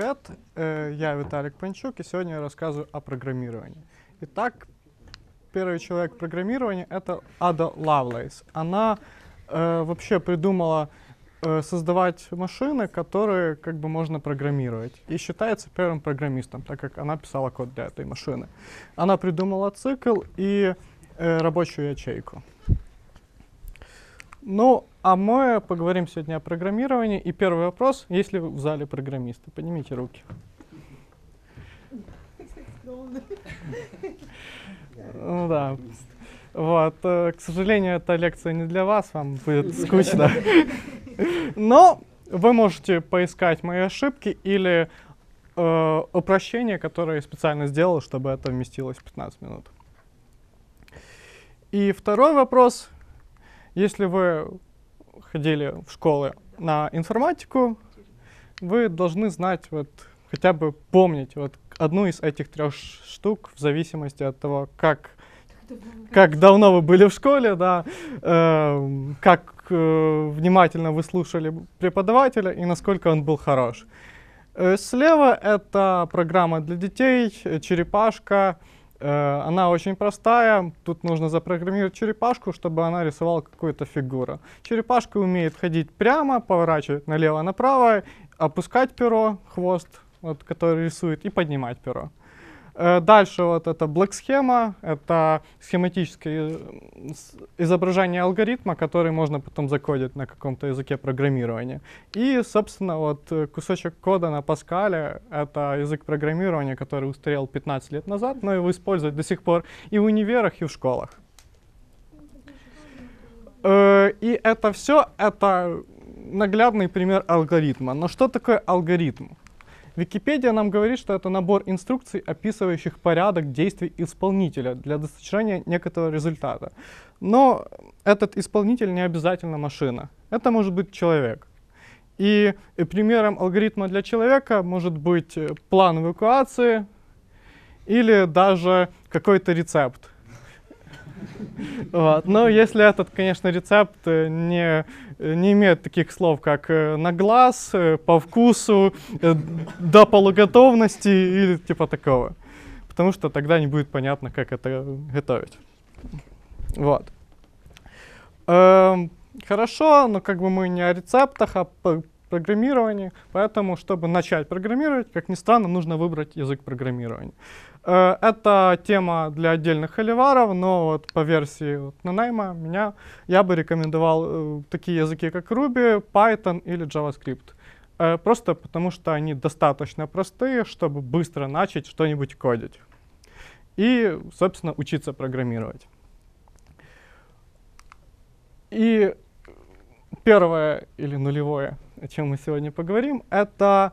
привет! Э, я Виталик Панчук, и сегодня я рассказываю о программировании. Итак, первый человек программирования — это Ада Лавлейс. Она э, вообще придумала э, создавать машины, которые как бы можно программировать. И считается первым программистом, так как она писала код для этой машины. Она придумала цикл и э, рабочую ячейку. Ну, а мы поговорим сегодня о программировании. И первый вопрос, есть ли в зале программисты? Поднимите руки. Ну да. Вот, э, к сожалению, эта лекция не для вас, вам будет скучно. Но вы можете поискать мои ошибки или э, упрощение, которое я специально сделал, чтобы это вместилось в 15 минут. И второй вопрос если вы ходили в школы на информатику, вы должны знать, вот, хотя бы помнить вот, одну из этих трех штук в зависимости от того, как, как давно вы были в школе, да, э, как э, внимательно вы слушали преподавателя и насколько он был хорош. Э, слева это программа для детей, черепашка, Э, она очень простая. Тут нужно запрограммировать черепашку, чтобы она рисовала какую-то фигуру. Черепашка умеет ходить прямо, поворачивать налево-направо, опускать перо, хвост, вот, который рисует, и поднимать перо. Э, дальше вот это Black схема, это схематическое э, изображение алгоритма, который можно потом закодить на каком-то языке программирования. И, собственно, вот э, кусочек кода на Паскале — это язык программирования, который устарел 15 лет назад, но его используют до сих пор и в универах, и в школах. И это все — это наглядный пример алгоритма. Но что такое алгоритм? Википедия нам говорит, что это набор инструкций, описывающих порядок действий исполнителя для достижения некоторого результата. Но этот исполнитель не обязательно машина. Это может быть человек. И э, примером алгоритма для человека может быть э, план эвакуации или даже какой-то рецепт. Вот. Но если этот, конечно, рецепт э, не, э, не имеет таких слов, как э, на глаз, по вкусу, до полуготовности или типа такого. Потому что тогда не будет понятно, как это готовить. Вот. Эм, хорошо, но как бы мы не о рецептах, а программировании. Поэтому, чтобы начать программировать, как ни странно, нужно выбрать язык программирования. Э, это тема для отдельных холиваров, но вот по версии Нанайма меня, я бы рекомендовал э, такие языки, как Ruby, Python или JavaScript. Э, просто потому, что они достаточно простые, чтобы быстро начать что-нибудь кодить. И, собственно, учиться программировать. И первое или нулевое, о чем мы сегодня поговорим, это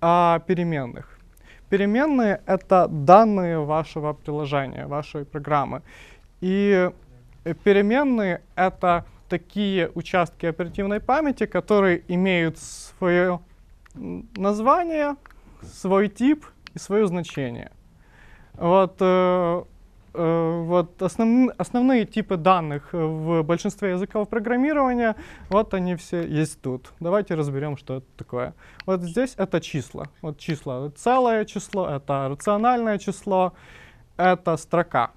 о переменных. Переменные — это данные вашего приложения, вашей программы. И переменные — это такие участки оперативной памяти, которые имеют свое название, свой тип и свое значение. Вот э, Э, вот основ, основные типы данных э, в большинстве языков программирования, вот они все есть тут. Давайте разберем, что это такое. Вот здесь это числа. Вот числа — целое число, это рациональное число, это строка.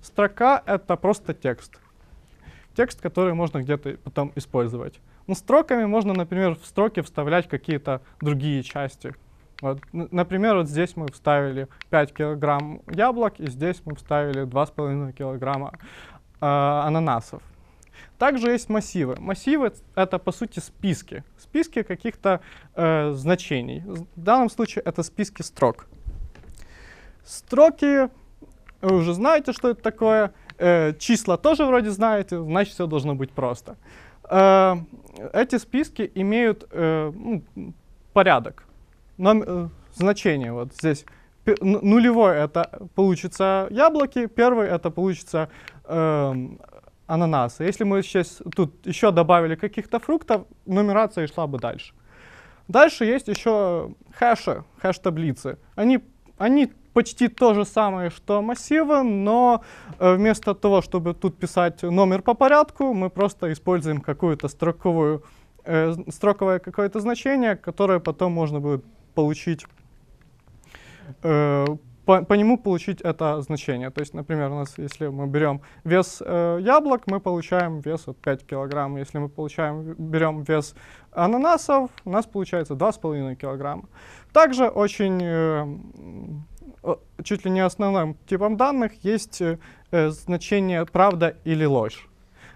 Строка — это просто текст. Текст, который можно где-то потом использовать. Ну строками можно, например, в строки вставлять какие-то другие части, вот, например, вот здесь мы вставили 5 килограмм яблок, и здесь мы вставили 2,5 килограмма э, ананасов. Также есть массивы. Массивы — это, по сути, списки. Списки каких-то э, значений. В данном случае это списки строк. Строки, вы уже знаете, что это такое. Э, числа тоже вроде знаете, значит, все должно быть просто. Э, эти списки имеют э, ну, порядок номер, э, значение вот здесь. Нулевой это получится яблоки, первый это получится э, ананасы. Если мы сейчас тут еще добавили каких-то фруктов, нумерация шла бы дальше. Дальше есть еще хэши, хэш-таблицы. Они, они почти то же самое, что массивы, но э, вместо того, чтобы тут писать номер по порядку, мы просто используем какую-то строковую, э, строковое какое-то значение, которое потом можно будет получить э, по, по нему получить это значение. То есть, например, у нас, если мы берем вес э, яблок, мы получаем вес от 5 килограмм. Если мы получаем, берем вес ананасов, у нас получается 2,5 килограмма. Также очень, э, чуть ли не основным типом данных есть э, э значение «правда» или «ложь».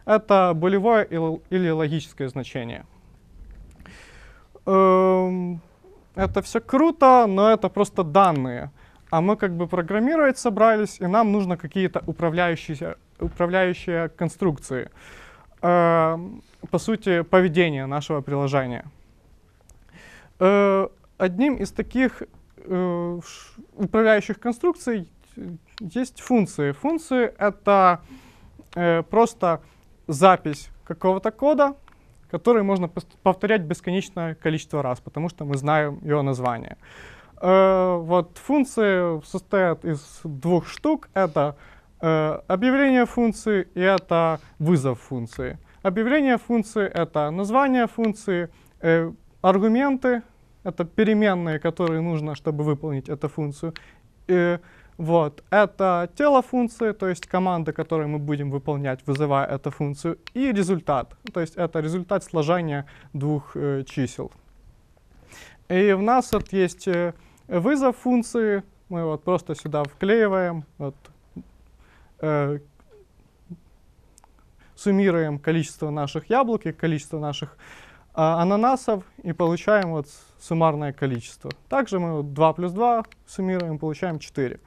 Это болевое или логическое значение. Эм, это все круто, но это просто данные. А мы как бы программировать собрались, и нам нужно какие-то управляющие, управляющие конструкции. Э, по сути, поведение нашего приложения. Э, одним из таких э, управляющих конструкций есть функции. Функции — это э, просто запись какого-то кода, который можно повторять бесконечное количество раз, потому что мы знаем ее название. Э, вот функции состоят из двух штук. Это э, объявление функции и это вызов функции. Объявление функции — это название функции, э, аргументы — это переменные, которые нужно, чтобы выполнить эту функцию. Э, вот. Это тело функции, то есть команда, которую мы будем выполнять, вызывая эту функцию, и результат, то есть это результат сложения двух э, чисел. И у нас вот есть э, вызов функции, мы вот просто сюда вклеиваем, вот, э, суммируем количество наших яблок и количество наших э, ананасов и получаем вот суммарное количество. Также мы вот 2 плюс 2 суммируем, получаем 4.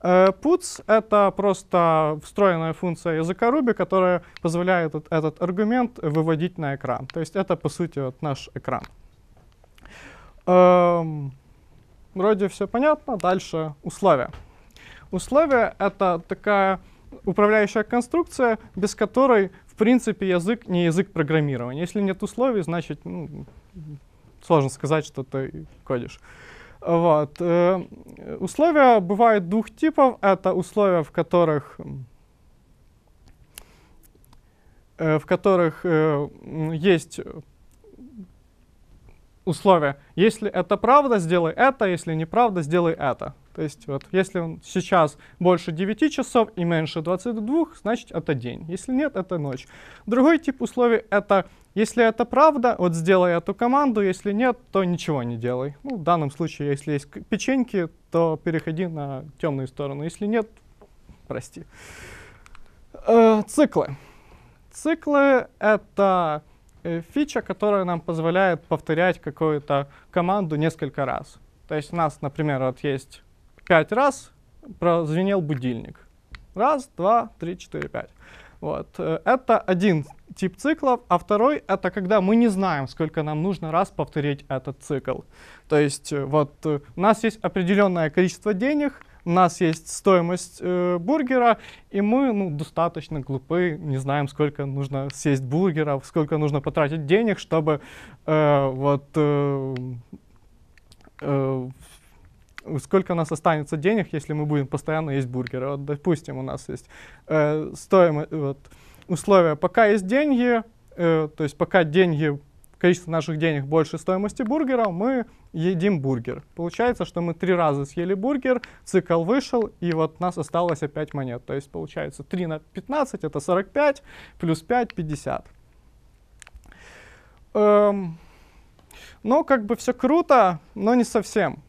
Puts э, — это просто встроенная функция языка Ruby, которая позволяет вот этот аргумент выводить на экран. То есть это, по сути, вот наш экран. Эм, вроде все понятно. Дальше условия. Условия — это такая управляющая конструкция, без которой, в принципе, язык не язык программирования. Если нет условий, значит, ну, сложно сказать, что ты кодишь. Вот. Э, условия бывают двух типов. Это условия, в которых э, в которых э, есть условия. Если это правда, сделай это, если неправда, сделай это. То есть вот если он сейчас больше 9 часов и меньше 22, значит это день. Если нет, это ночь. Другой тип условий это если это правда, вот сделай эту команду, если нет, то ничего не делай. Ну, в данном случае, если есть печеньки, то переходи на темную сторону. Если нет, прости. Э, циклы. Циклы — это э, фича, которая нам позволяет повторять какую-то команду несколько раз. То есть у нас, например, вот есть пять раз прозвенел будильник. Раз, два, три, четыре, пять. Вот. Э, это один тип циклов, а второй — это когда мы не знаем, сколько нам нужно раз повторить этот цикл. То есть э, вот э, у нас есть определенное количество денег, у нас есть стоимость э, бургера, и мы ну, достаточно глупы, не знаем, сколько нужно съесть бургеров, сколько нужно потратить денег, чтобы э, вот э, э, сколько у нас останется денег, если мы будем постоянно есть бургеры. Вот, допустим, у нас есть э, стоимость, вот, условия, пока есть деньги, э, то есть пока деньги, количество наших денег больше стоимости бургера, мы едим бургер. Получается, что мы три раза съели бургер, цикл вышел, и вот у нас осталось опять монет. То есть получается 3 на 15 это 45, плюс 5 50. Эм, ну, как бы все круто, но не совсем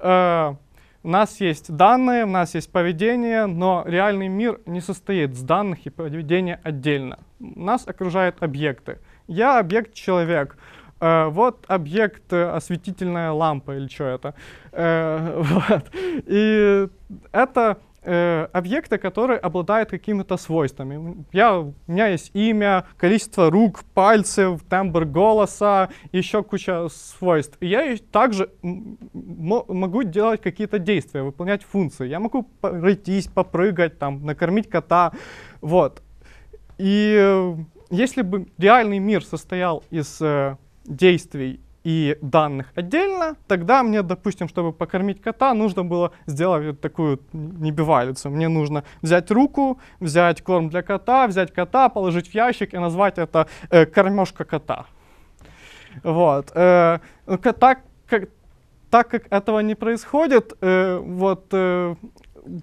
э, у нас есть данные, у нас есть поведение, но реальный мир не состоит с данных и поведения отдельно. Нас окружают объекты. Я объект-человек. Э, вот объект э, осветительная лампа или что это. Э, вот. И это э, объекта, который обладает какими-то свойствами. Я, у меня есть имя, количество рук, пальцев, тембр голоса, еще куча свойств. И я также могу делать какие-то действия, выполнять функции. Я могу пройтись, попрыгать, там, накормить кота. Вот. И э, если бы реальный мир состоял из э, действий и данных отдельно, тогда мне, допустим, чтобы покормить кота, нужно было сделать вот такую небивалицу. Мне нужно взять руку, взять корм для кота, взять кота, положить в ящик и назвать это э, кормежка кота. Вот. Э, ну, так, как, так как этого не происходит, э, вот, э,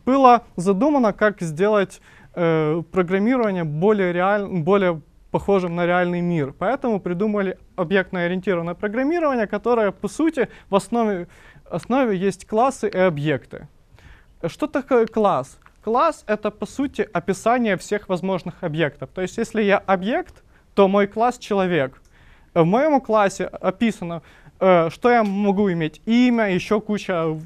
было задумано, как сделать э, программирование более, реаль... более похожим на реальный мир. Поэтому придумали объектно-ориентированное программирование, которое, по сути, в основе, основе есть классы и объекты. Что такое класс? Класс — это, по сути, описание всех возможных объектов. То есть если я объект, то мой класс — человек. В моем классе описано Э, что я могу иметь? Имя, еще куча,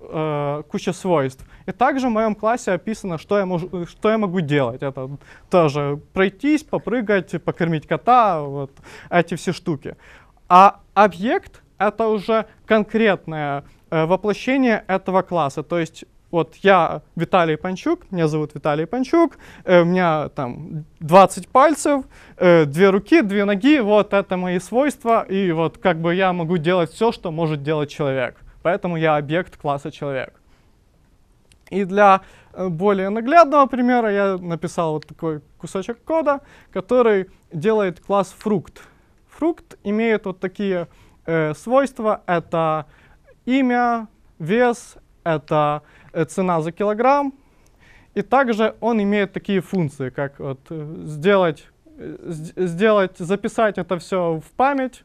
э, куча свойств. И также в моем классе описано, что я, мож, что я могу делать. Это тоже пройтись, попрыгать, покормить кота, вот эти все штуки. А объект — это уже конкретное э, воплощение этого класса. То есть вот я Виталий Панчук, меня зовут Виталий Панчук, э, у меня там 20 пальцев, э, две руки, две ноги, вот это мои свойства, и вот как бы я могу делать все, что может делать человек. Поэтому я объект класса человек. И для э, более наглядного примера я написал вот такой кусочек кода, который делает класс фрукт. Фрукт имеет вот такие э, свойства, это имя, вес, это э, цена за килограмм. И также он имеет такие функции, как вот э, сделать, э, сделать, записать это все в память,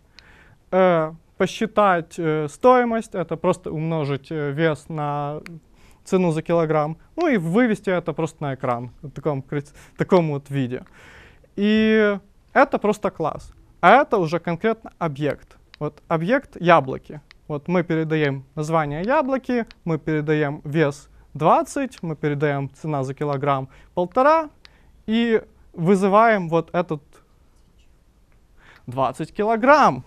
э, посчитать э, стоимость, это просто умножить э, вес на цену за килограмм, ну и вывести это просто на экран в таком, в таком вот виде. И это просто класс. А это уже конкретно объект. Вот объект яблоки. Вот мы передаем название яблоки, мы передаем вес 20, мы передаем цена за килограмм полтора и вызываем вот этот 20 килограмм.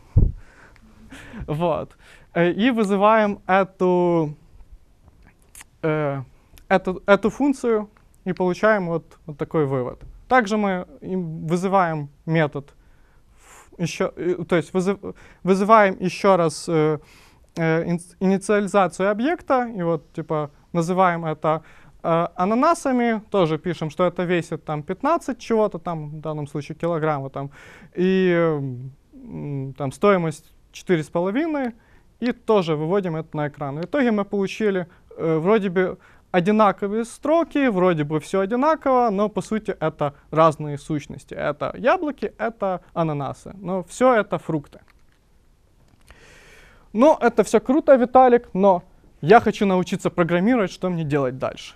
Вот. Э, и вызываем эту, э, эту, эту функцию и получаем вот, вот такой вывод. Также мы вызываем метод еще, э, то есть вызыв, вызываем еще раз э, Э, инициализацию объекта, и вот типа называем это э, ананасами, тоже пишем, что это весит там 15 чего-то, там в данном случае килограмма, там, и э, там стоимость 4,5, и тоже выводим это на экран. В итоге мы получили э, вроде бы одинаковые строки, вроде бы все одинаково, но по сути это разные сущности. Это яблоки, это ананасы, но все это фрукты. Ну, это все круто, Виталик, но я хочу научиться программировать, что мне делать дальше?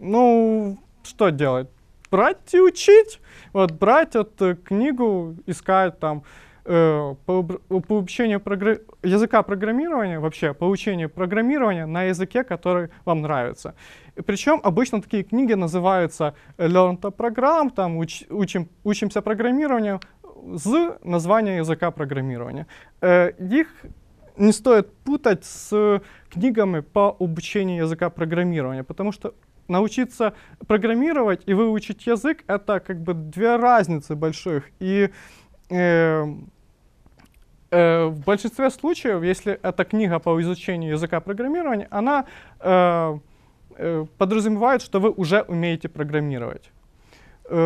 Ну, что делать? Брать и учить. Вот брать эту книгу, искать там э, по, по учению програ... языка программирования, вообще по учению программирования на языке, который вам нравится. Причем обычно такие книги называются э, Learn to Program, там уч, учим, учимся программированию, с э, названия языка программирования. Э, их не стоит путать с книгами по обучению языка программирования, потому что научиться программировать и выучить язык — это как бы две разницы больших. И э, э, в большинстве случаев, если это книга по изучению языка программирования, она э, э, подразумевает, что вы уже умеете программировать. Э,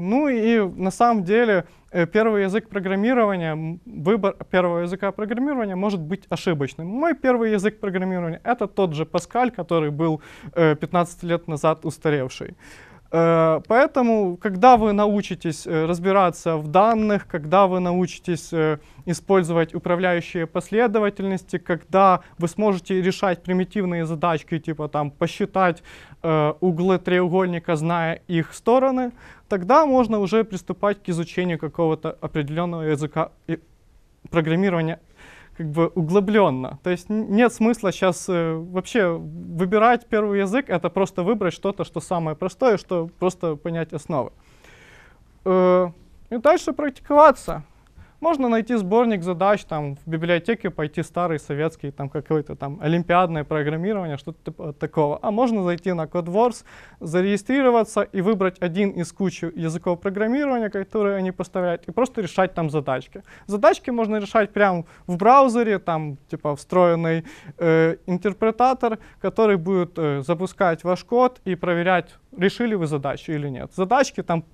ну и на самом деле Э, первый язык программирования, выбор первого языка программирования может быть ошибочным. Мой первый язык программирования — это тот же Паскаль, который был 15 э, лет назад устаревший. Э, поэтому, когда вы научитесь э, разбираться в данных, когда вы научитесь э, использовать управляющие последовательности, когда вы сможете решать примитивные задачки, типа там посчитать углы треугольника, зная их стороны, тогда можно уже приступать к изучению какого-то определенного языка программирования как бы углубленно. То есть нет смысла сейчас э, вообще выбирать первый язык, это просто выбрать что-то, что самое простое, что просто понять основы. Э, и дальше практиковаться. Можно найти сборник задач, там, в библиотеке пойти старый советский, там, какое-то там олимпиадное программирование, что-то типа такого. А можно зайти на CodeWars, зарегистрироваться и выбрать один из кучи языков программирования, которые они поставляют, и просто решать там задачки. Задачки можно решать прямо в браузере, там, типа, встроенный э, интерпретатор, который будет э, запускать ваш код и проверять, решили вы задачу или нет. Задачки там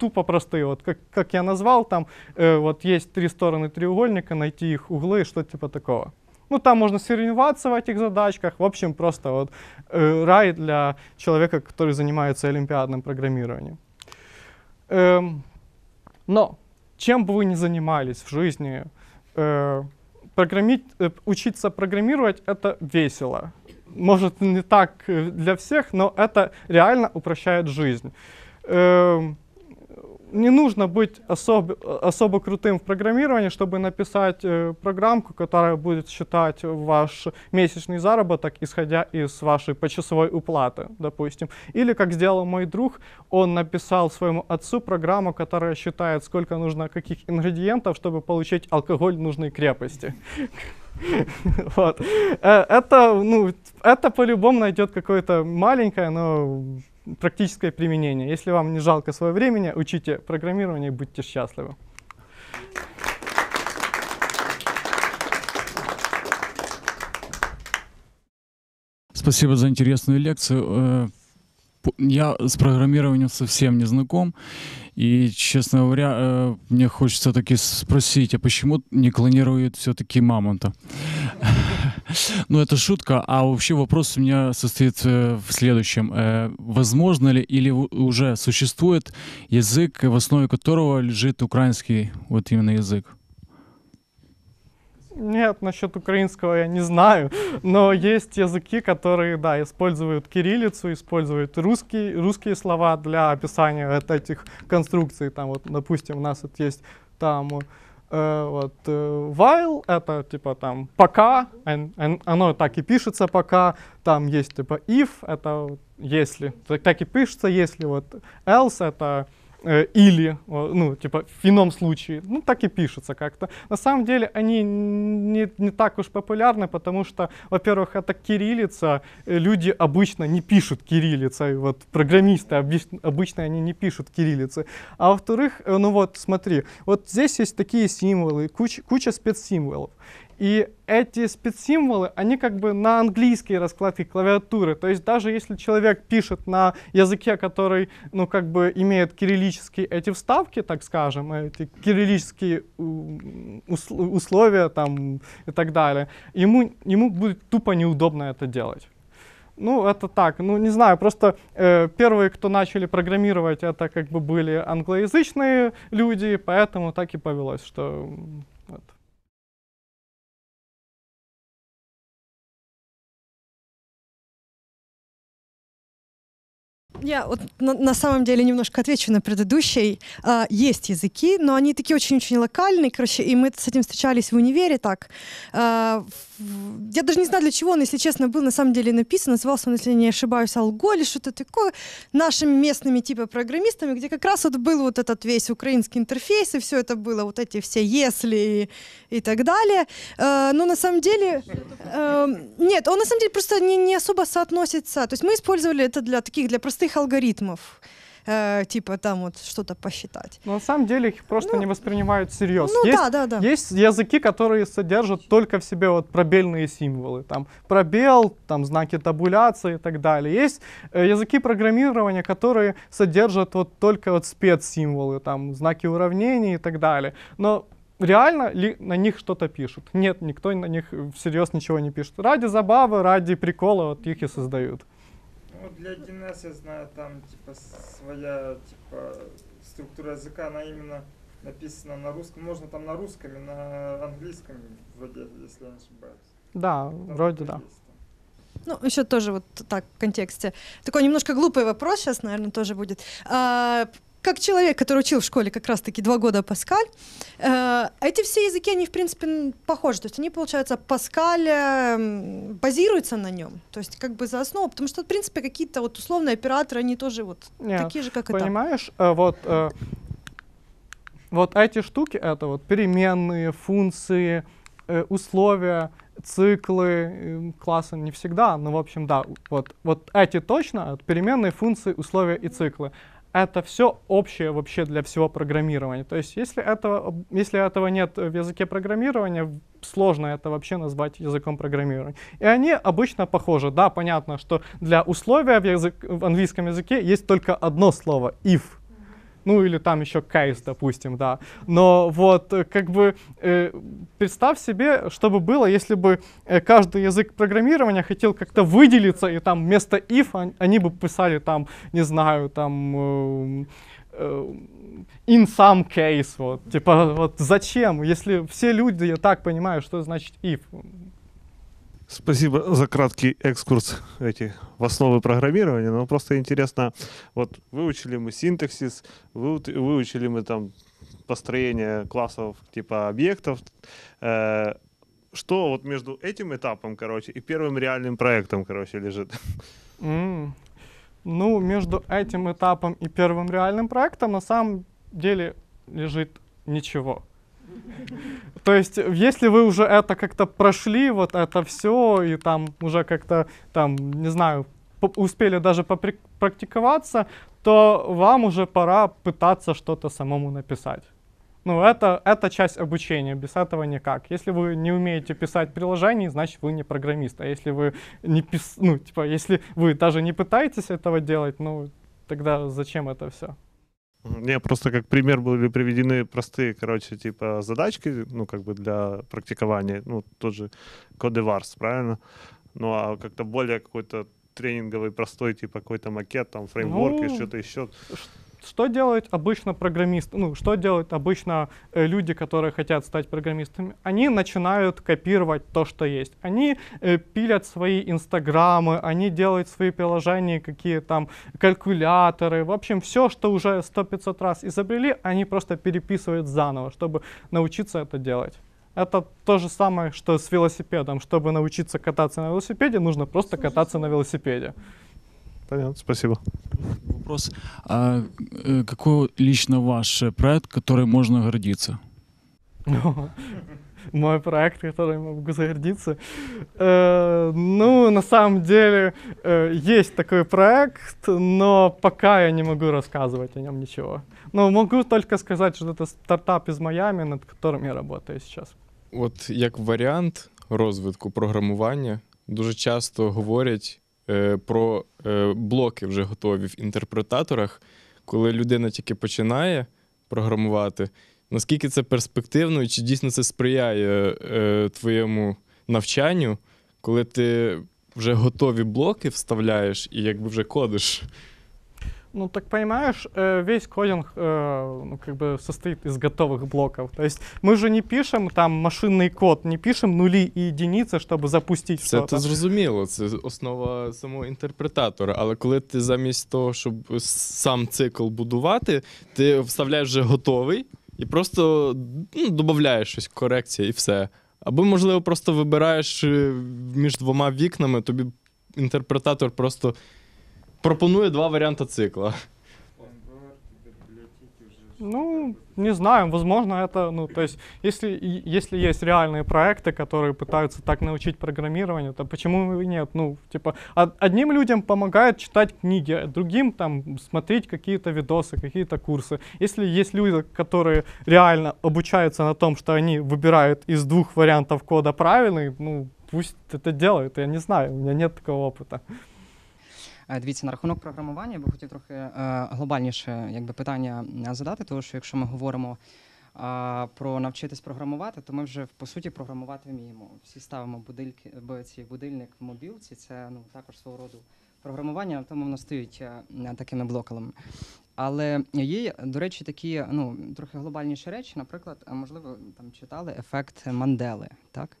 тупо простые, вот как, как я назвал, там э, вот есть три стороны треугольника, найти их углы, что то типа такого. Ну, там можно соревноваться в этих задачках. В общем, просто вот э, рай для человека, который занимается олимпиадным программированием. Эм, но чем бы вы ни занимались в жизни, э, программить, э, учиться программировать — это весело. Может, не так э, для всех, но это реально упрощает жизнь. Эм, не нужно быть особ, особо крутым в программировании, чтобы написать э, программку, которая будет считать ваш месячный заработок, исходя из вашей почасовой уплаты, допустим. Или, как сделал мой друг, он написал своему отцу программу, которая считает, сколько нужно каких ингредиентов, чтобы получить алкоголь нужной крепости. Э, это, ну, это по-любому найдет какое-то маленькое, но практическое применение. Если вам не жалко свое времени, учите программирование и будьте счастливы. Спасибо за интересную лекцию. Э, я с программированием совсем не знаком. И, честно говоря, э, мне хочется таки спросить, а почему не клонируют все-таки мамонта? Ну, это шутка. А вообще вопрос у меня состоит э, в следующем. Э, возможно ли или уже существует язык, в основе которого лежит украинский вот именно язык? Нет, насчет украинского я не знаю, но есть языки, которые, да, используют кириллицу, используют русские, русские слова для описания вот этих конструкций. Там вот, допустим, у нас вот есть там Э, вот, э, while — это типа там пока, and, and оно так и пишется пока, там есть типа if — это если, так, так и пишется если, вот else — это Э, или, ну, типа, в ином случае. Ну, так и пишется как-то. На самом деле они не, не так уж популярны, потому что, во-первых, это кириллица, э, люди обычно не пишут кириллицей, вот программисты обычно, обычно они не пишут кириллицы. А во-вторых, э, ну вот, смотри, вот здесь есть такие символы, куч, куча спецсимволов. И эти спецсимволы, они как бы на английской раскладке клавиатуры. То есть даже если человек пишет на языке, который, ну, как бы имеет кириллические эти вставки, так скажем, эти кириллические условия там и так далее, ему, ему будет тупо неудобно это делать. Ну, это так, ну, не знаю, просто э, первые, кто начали программировать, это как бы были англоязычные люди, поэтому так и повелось, что Я вот на, на самом деле немножко отвечу на предыдущий. А, есть языки, но они такие очень-очень локальные, короче, и мы с этим встречались в универе так. А, в, я даже не знаю, для чего он, если честно, был на самом деле написан. Назывался он, если не ошибаюсь, «Алго» или что-то такое. Нашими местными типа программистами, где как раз вот был вот этот весь украинский интерфейс, и все это было, вот эти все «если» и, и так далее. А, но на самом деле... А, нет, он на самом деле просто не, не особо соотносится. То есть мы использовали это для таких, для простых простых алгоритмов э, типа там вот что-то посчитать. Но на самом деле их просто ну, не воспринимают всерьез. Ну, есть, да, да, да. есть языки, которые содержат только в себе вот пробельные символы, там пробел, там знаки табуляции и так далее. Есть э, языки программирования, которые содержат вот только вот спецсимволы, там знаки уравнений и так далее. Но реально ли на них что-то пишут? Нет, никто на них всерьез ничего не пишет. Ради забавы, ради прикола вот их и создают. Ну, для 1 я знаю, там, типа, своя, типа, структура языка, она именно написана на русском. Можно там на русском и на английском, вроде, если я не ошибаюсь. Да, там вроде да. Ну, еще тоже вот так в контексте. Такой немножко глупый вопрос сейчас, наверное, тоже будет. А, как человек, который учил в школе как раз-таки два года Паскаль, э, эти все языки, они, в принципе, похожи. То есть они, получается, Паскаль э, базируется на нем. То есть как бы за основу, потому что, в принципе, какие-то вот условные операторы, они тоже вот Нет, такие же, как понимаешь, и Понимаешь, э, вот, э, вот эти штуки, это вот переменные, функции, э, условия, циклы класса не всегда, но в общем да, вот, вот эти точно, переменные функции, условия и циклы это все общее вообще для всего программирования. То есть если этого, если этого нет в языке программирования, сложно это вообще назвать языком программирования. И они обычно похожи. Да, понятно, что для условия в, язык, в английском языке есть только одно слово — if — ну или там еще кейс, допустим, да. Но вот э, как бы э, представь себе, что бы было, если бы э, каждый язык программирования хотел как-то выделиться, и там вместо if они бы писали там, не знаю, там... Эм, э, in some case, вот, типа, вот зачем, если все люди, я так понимаю, что значит if, Спасибо за краткий экскурс эти, в основы программирования. Но просто интересно, вот выучили мы синтаксис, выучили мы там построение классов типа объектов. Э, что вот между этим этапом, короче, и первым реальным проектом, короче, лежит? Mm. Ну, между этим этапом и первым реальным проектом на самом деле лежит ничего. То есть, если вы уже это как-то прошли, вот это все, и там уже как-то, там, не знаю, успели даже попрактиковаться, то вам уже пора пытаться что-то самому написать. Ну, это, это часть обучения, без этого никак. Если вы не умеете писать приложений, значит, вы не программист. А если вы не пис... ну, типа, если вы даже не пытаетесь этого делать, ну, тогда зачем это все? Не просто как пример были приведены простые, короче, типа задачки, ну, как бы для практикования, ну, тот же варс, правильно? Ну, а как-то более какой-то тренинговый простой, типа какой-то макет, там, фреймворк ну, и что-то еще что делают обычно программисты, ну, что делают обычно э, люди, которые хотят стать программистами? Они начинают копировать то, что есть. Они э, пилят свои инстаграмы, они делают свои приложения, какие там калькуляторы, в общем, все, что уже сто 500 раз изобрели, они просто переписывают заново, чтобы научиться это делать. Это то же самое, что с велосипедом. Чтобы научиться кататься на велосипеде, нужно просто кататься на велосипеде. Понятно, спасибо. вопрос. А э, какой лично ваш проект, который можно гордиться? мой проект, который я могу загордиться. Э, ну, на самом деле, э, есть такой проект, но пока я не могу рассказывать о нем ничего. Но могу только сказать, что это стартап из Майами, над которым я работаю сейчас. Вот как вариант розвитку програмування дуже часто говорять Е, про е, блоки вже готові в інтерпретаторах, коли людина тільки починає програмувати. Наскільки це перспективно і чи дійсно це сприяє е, твоєму навчанню, коли ти вже готові блоки вставляєш і якби вже кодиш? Ну, так понимаешь, э, весь кодинг э, ну, как бы состоит из готовых блоков. То есть мы же не пишем там машинний код, не пишем нулі і единиці, щоб запустити все. Це зрозуміло, це основа самого інтерпретатора. Але коли ти замість того, щоб сам цикл будувати, ти вставляєш вже готовий і просто ну, додаєш щось, корекція і все. Або, можливо, просто вибираєш е, між двома вікнами, тобі інтерпретатор просто. пропонує два варіанти цикла. Ну, не знаю, возможно, это, ну, то есть, если, если есть реальные проекты, которые пытаются так научить программированию, то почему и нет? Ну, типа, одним людям помогает читать книги, а другим там смотреть какие-то видосы, какие-то курсы. Если есть люди, которые реально обучаются на том, что они выбирают из двух вариантов кода правильный, ну, пусть это делают, я не знаю, у меня нет такого опыта. Е, дивіться, на рахунок програмування я би хотів трохи е, глобальніше якби, питання е, задати, тому що якщо ми говоримо про навчитись програмувати, то ми вже по суті програмувати вміємо. Всі ставимо будильки, ці будильник в мобілці, це ну також свого роду програмування, тому воно стоїть такими блоками. Але є, до речі, такі ну трохи глобальніші речі. Наприклад, можливо, там читали ефект Мандели, так.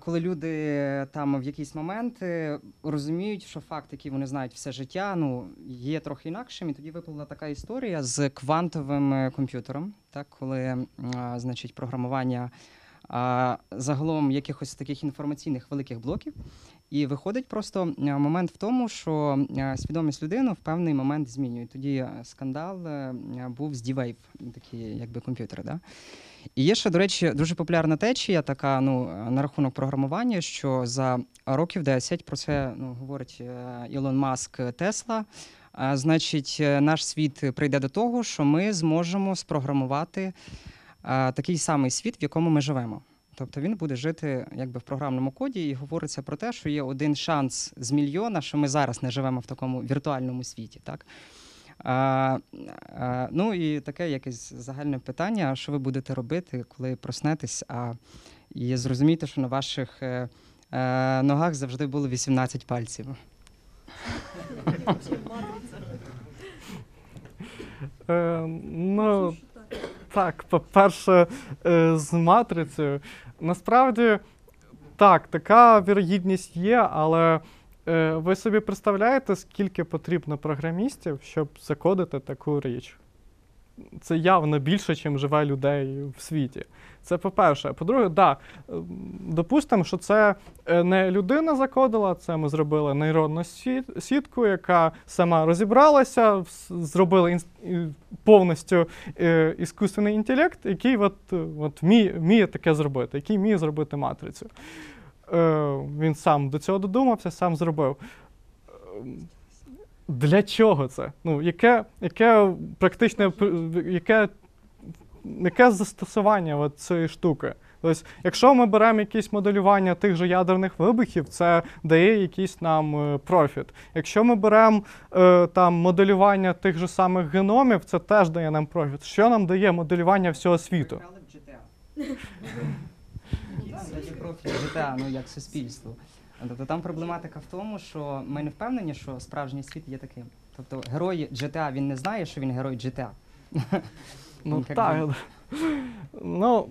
Коли люди е, там в якийсь момент е, розуміють, що факт, який вони знають все життя, ну є трохи інакшим, і тоді виплила така історія з квантовим е, комп'ютером, так коли значить програмування загалом якихось таких інформаційних великих блоків, і виходить просто момент в тому, що свідомість людини в певний момент змінює. Тоді скандал був з D-Wave, такі якби комп'ютери. Да? І є ще, до речі, дуже популярна течія, така ну на рахунок програмування, що за років 10 про це ну говорить е, Ілон Маск е, Тесла. Е, значить, наш світ прийде до того, що ми зможемо спрограмувати такий самий світ, в якому ми живемо. Тобто він буде жити якби в програмному коді, і говориться про те, що є один шанс з мільйона, що ми зараз не живемо в такому віртуальному світі, так. А, а, Ну і таке якесь загальне питання: що ви будете робити, коли проснетесь? А і зрозумійте, що на ваших е, е, ногах завжди було 18 пальців. Е, ну, так, по-перше, е, з матрицею. Насправді, так, така вірогідність є, але. Е, ви собі представляєте, скільки потрібно програмістів, щоб закодити таку річ? Це явно більше, ніж живе людей в світі. Це по-перше. По-друге, да, допустимо, що це е, не людина закодила, це ми зробили нейронну сітку, яка сама розібралася, зробила повністю е, іскусний інтелект, який от, от вміє, вміє таке зробити, який вміє зробити матрицю. Е, він сам до цього додумався, сам зробив. Для чого це? Ну, Яке яке практичне яке, яке застосування цієї штуки? Тобто, якщо ми беремо якісь моделювання тих же ядерних вибухів, це дає якийсь нам е, профіт. Якщо ми беремо е, там моделювання тих же самих геномів, це теж дає нам профіт. Що нам дає моделювання всього світу? кстати, профіль життя, ну як суспільство. Тобто там проблематика в тому, що ми не впевнені, що справжній світ є таким. Тобто герой GTA він не знає, що він герой GTA. Ну так. Ну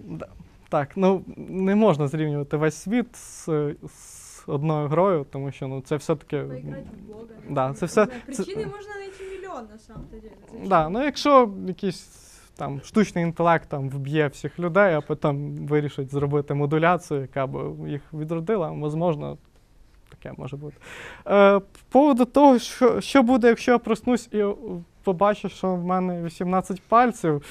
так, ну не можна зрівнювати весь світ з, з одною грою, тому що ну це все-таки. Поіграти в блога. Да, це все, це, Причини можна знайти мільйон на самом деле. да, ну якщо якісь там штучний інтелект там вб'є всіх людей, а потім вирішить зробити модуляцію, яка б їх відродила, можливо. Таке може бути. Е, поводу того, що що буде, якщо я проснусь і побачу, що в мене 18 пальців,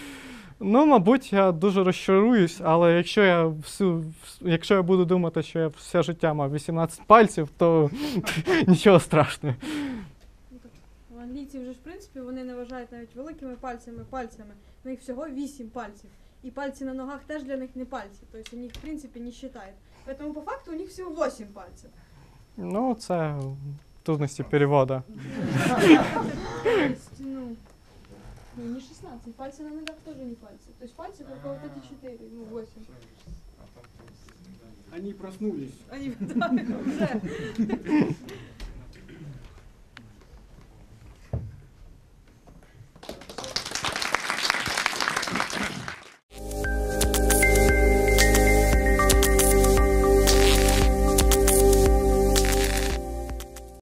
ну, мабуть, я дуже розчаруюсь, але якщо я всю, якщо я буду думати, що я все життя мав 18 пальців, то нічого страшного принципі, вони не вважають навіть великими пальцями пальцями. У них всього 8 пальців. І пальці на ногах теж для них не пальці. Тобто вони, в принципі, не вважають. Тому по факту у них всього 8 пальців. Ну, це трудності перевода. Тобто, ну, ну, не 16. Пальці на ногах теж не пальці. Тобто пальці тільки вот эти 4, ну 8. Они проснулись. Они, да,